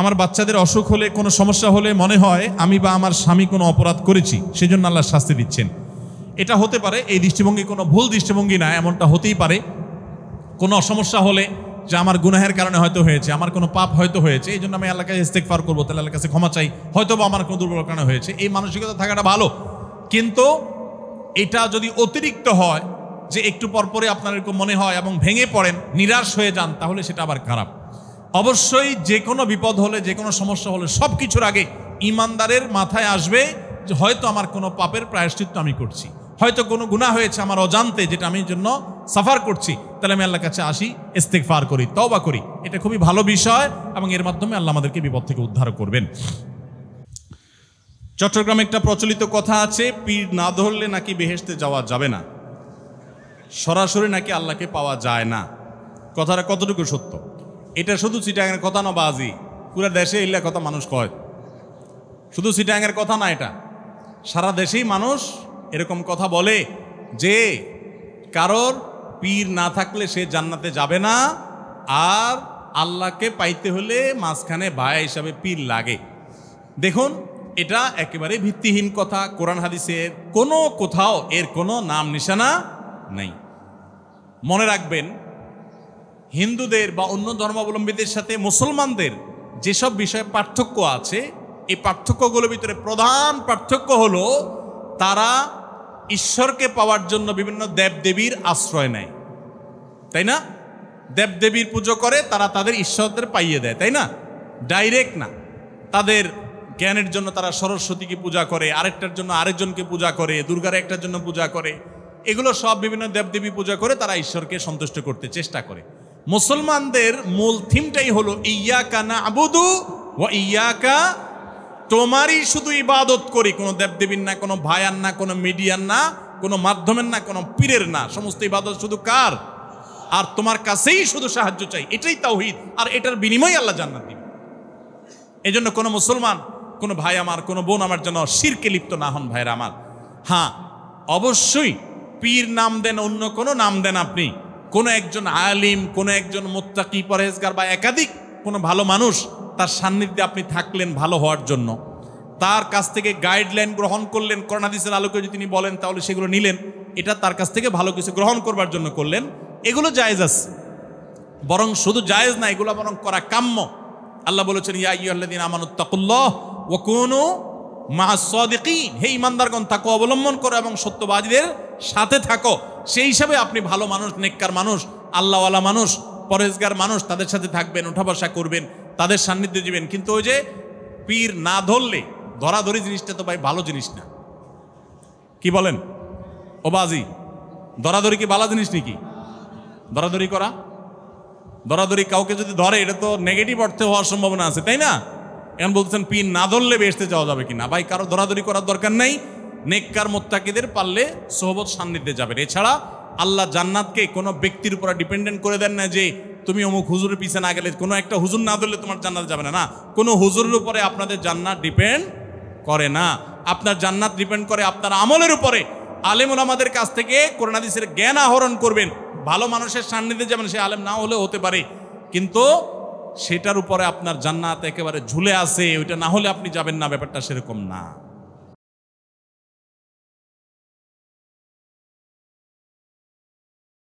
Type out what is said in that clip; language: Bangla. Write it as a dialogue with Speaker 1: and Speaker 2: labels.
Speaker 1: আমার বাচ্চাদের অসুখ হলে কোনো সমস্যা হলে মনে হয় আমি বা আমার স্বামী কোনো অপরাধ করেছি সেজন্য আল্লাহ শাস্তি দিচ্ছেন এটা হতে পারে এই দৃষ্টিভঙ্গি কোনো ভুল দৃষ্টিভঙ্গি না এমনটা হতেই পারে কোনো সমস্যা হলে যে আমার গুনাহের কারণে হয়তো হয়েছে আমার কোনো পাপ হয়তো হয়েছে এই জন্য আমি আল্লাহ কাছে ফার করবো তাহলে আল্লাহর কাছে ক্ষমা চাই হয়তো বা আমার কোনো দুর্বল কারণে হয়েছে এই মানসিকতা থাকাটা ভালো কিন্তু এটা যদি অতিরিক্ত হয় যে একটু পরপরে আপনার এরকম মনে হয় এবং ভেঙে পড়েন নিরাশ হয়ে যান তাহলে সেটা আবার খারাপ অবশ্যই যে কোনো বিপদ হলে যে কোনো সমস্যা হলে সব কিছুর আগে ইমানদারের মাথায় আসবে যে হয়তো আমার কোনো পাপের প্রায়শ্চিত্ত আমি করছি হয়তো কোনো গুণা হয়েছে আমার অজান্তে যেটা আমি জন্য সাফার করছি তাহলে আমি আল্লাহর কাছে আসি ইস্তেকফার করি তওবা করি এটা খুবই ভালো বিষয় এবং এর মাধ্যমে আল্লাহ আমাদেরকে বিপদ থেকে উদ্ধার করবেন চট্টগ্রামে একটা প্রচলিত কথা আছে পীর না ধরলে নাকি বেহেসতে যাওয়া যাবে না সরাসরি নাকি আল্লাহকে পাওয়া যায় না কথাটা কতটুকু সত্য এটা শুধু চিটাঙের কথা না বাজি পুরা দেশে এগুলা কথা মানুষ কয় শুধু চিটাঙের কথা না এটা সারা দেশেই মানুষ এরকম কথা বলে যে কারোর পীর না থাকলে সে জান্নাতে যাবে না আর আল্লাহকে পাইতে হলে মাঝখানে ভায়া হিসাবে পীর লাগে দেখুন এটা একেবারে ভিত্তিহীন কথা কোরআন হাদিসের কোনো কোথাও এর কোনো নাম নিশানা নেই মনে রাখবেন হিন্দুদের বা অন্য ধর্মাবলম্বীদের সাথে মুসলমানদের যেসব বিষয়ে পার্থক্য আছে এই পার্থক্যগুলোর ভিতরে প্রধান পার্থক্য হলো তারা ঈশ্বরকে পাওয়ার জন্য বিভিন্ন দেবদেবীর আশ্রয় নেয় তাই না দেবদেবীর পুজো করে তারা তাদের ঈশ্বরদের পাইয়ে দেয় তাই না ডাইরেক্ট না তাদের জ্ঞানের জন্য তারা সরস্বতীকে পূজা করে আরেকটার জন্য আরেকজনকে পূজা করে দুর্গার একটার জন্য পূজা করে এগুলো সব বিভিন্ন দেবদেবী পূজা করে তারা ঈশ্বরকে সন্তুষ্ট করতে চেষ্টা করে মুসলমানদের মূল থিমটাই হলো ইয়াকা না আবুদু ও ইয়াকা তোমারই শুধু ইবাদত করি কোনো দেবদেবীর না কোনো ভায়ার না কোনো মিডিয়ার না কোনো মাধ্যমের না কোনো পীরের না সমস্ত ইবাদত শুধু কার আর তোমার কাছেই শুধু সাহায্য চাই এটাই তাওহিদ আর এটার বিনিময় আল্লাহ জান্নাত দিবে এই জন্য কোনো মুসলমান কোনো ভাই আমার কোনো বোন আমার যেন শিরকে লিপ্ত না হন ভাইরা আমার হ্যাঁ অবশ্যই পীর নাম দেন অন্য কোনো নাম দেন আপনি কোনো একজন আলিম কোনো একজন মোত্তাকি পরেজগার বা একাধিক কোনো ভালো মানুষ তার সান্নিধ্যে আপনি থাকলেন ভালো হওয়ার জন্য তার কাছ থেকে গাইডলাইন গ্রহণ করলেন করোনাদিসের আলোকে যদি তিনি বলেন তাহলে সেগুলো নিলেন এটা তার কাছ থেকে ভালো কিছু গ্রহণ করবার জন্য করলেন এগুলো জায়েজ আছে বরং শুধু জায়েজ না এগুলো বরং করা কাম্য আল্লাহ বলেছেন ইয়া ইয়াল্লাদিন আমানুত্তাকুল্লাহ কুনু মা সদেকি হে ইমানদারগণ থাকো অবলম্বন করো এবং সত্যবাদীদের সাথে থাকো সেই হিসাবে আপনি ভালো মানুষ নেককার মানুষ আল্লাহওয়ালা মানুষ পরেজগার মানুষ তাদের সাথে থাকবেন উঠা করবেন তাদের সান্নিধ্য দিবেন কিন্তু ওই যে পীর না ধরলে ধরাধরি জিনিসটা তো ভাই ভালো জিনিস না কি বলেন ও বাজি দরাদরি কি ভালো জিনিস নাকি দরাদরি করা দরাদরি কাউকে যদি ধরে এটা তো নেগেটিভ অর্থে হওয়ার সম্ভাবনা আছে তাই না এখন বলতেছেন পিন না ধরলে বেসতে যাওয়া যাবে কিনা ভাই কারো ধরাধরি করার দরকার নাই নেককার মোত্তাকিদের পারলে সোহবত সান্নিধ্যে যাবেন এছাড়া আল্লাহ জান্নাতকে কোনো ব্যক্তির উপর ডিপেন্ডেন্ট করে দেন না যে তুমি অমুক হুজুরের পিছনে না গেলে কোনো একটা হুজুর না ধরলে তোমার জান্নাত যাবে না না কোনো হুজুরের উপরে আপনাদের জান্নাত ডিপেন্ড করে না আপনার জান্নাত ডিপেন্ড করে আপনার আমলের উপরে আলেমুল আমাদের কাছ থেকে করোনাদিসের জ্ঞান আহরণ করবেন ভালো মানুষের সান্নিধ্যে যাবেন সে আলেম না হলে হতে পারে কিন্তু সেটার উপরে আপনার জান্নাত একেবারে ঝুলে আছে ওইটা না হলে আপনি যাবেন না ব্যাপারটা সেরকম না